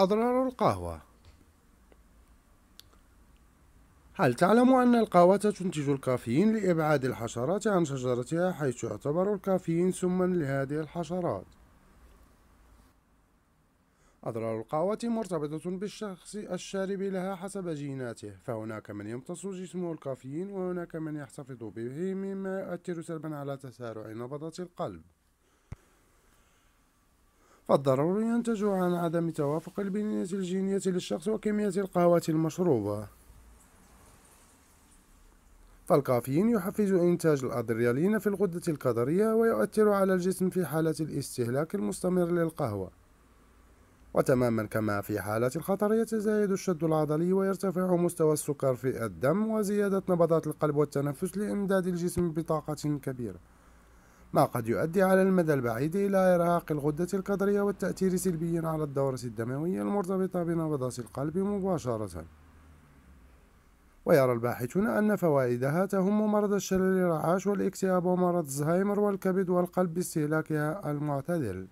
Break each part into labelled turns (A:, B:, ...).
A: أضرار القهوة هل تعلم أن القهوة تنتج الكافيين لإبعاد الحشرات عن شجرتها حيث يعتبر الكافيين سما لهذه الحشرات؟ أضرار القهوة مرتبطة بالشخص الشارب لها حسب جيناته فهناك من يمتص جسمه الكافيين وهناك من يحتفظ به مما يؤثر سلبا على تسارع نبضات القلب فالضرر ينتج عن عدم توافق البنية الجينية للشخص وكمية القهوة المشروبة فالكافيين يحفز إنتاج الأدريالين في الغدة الكظرية ويؤثر على الجسم في حالة الاستهلاك المستمر للقهوة وتماما كما في حالة الخطر يتزايد الشد العضلي ويرتفع مستوى السكر في الدم وزيادة نبضات القلب والتنفس لإمداد الجسم بطاقة كبيرة ما قد يؤدي على المدى البعيد إلى إرهاق الغدة الكظرية والتأثير سلبيا على الدورة الدموية المرتبطة بنبضات القلب مباشرة ويرى الباحثون أن فوائدها تهم مرض الشلل الرعاش والاكتئاب ومرض الزهايمر والكبد والقلب باستهلاكها المعتدل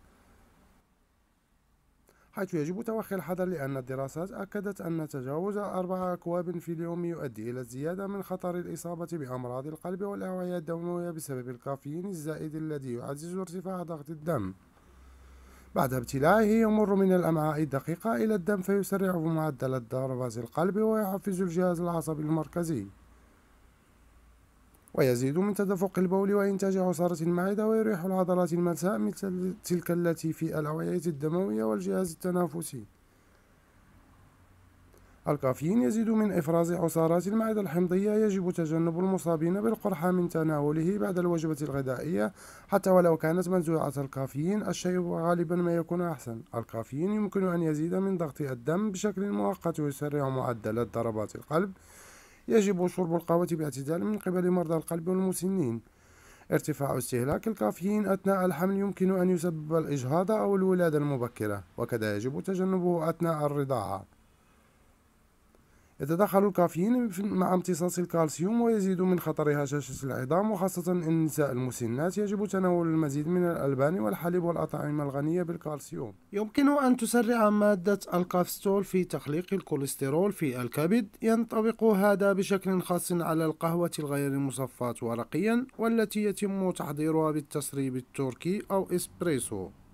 A: حيث يجب توخي الحذر لأن الدراسات أكدت أن تجاوز أربع أكواب في اليوم يؤدي إلى الزيادة من خطر الإصابة بأمراض القلب والأوعية الدموية بسبب الكافيين الزائد الذي يعزز ارتفاع ضغط الدم بعد ابتلاعه يمر من الأمعاء الدقيقة إلى الدم فيسرع معدل الضربات القلب ويحفز الجهاز العصبي المركزي ويزيد من تدفق البول وإنتاج عصارة المعدة ويريح العضلات الملساء مثل تلك التي في الأوعية الدموية والجهاز التنافسي الكافيين يزيد من إفراز عصارات المعدة الحمضية يجب تجنب المصابين بالقرحة من تناوله بعد الوجبة الغذائية حتى ولو كانت منزوعة الكافيين الشيء غالبا ما يكون أحسن الكافيين يمكن أن يزيد من ضغط الدم بشكل مؤقت ويسرع معدلات ضربات القلب يجب شرب القهوة باعتدال من قبل مرضى القلب والمسنين ارتفاع استهلاك الكافيين أثناء الحمل يمكن أن يسبب الإجهاض أو الولادة المبكرة وكذا يجب تجنبه أثناء الرضاعة يتدخل الكافيين مع امتصاص الكالسيوم ويزيد من خطر هشاشة العظام وخاصة النساء المسنات يجب تناول المزيد من الألبان والحليب والأطعمة الغنية بالكالسيوم يمكن أن تسرع مادة الكافستول في تخليق الكوليسترول في الكبد ينطبق هذا بشكل خاص على القهوة الغير مصفاة ورقيا والتي يتم تحضيرها بالتسريب التركي أو إسبريسو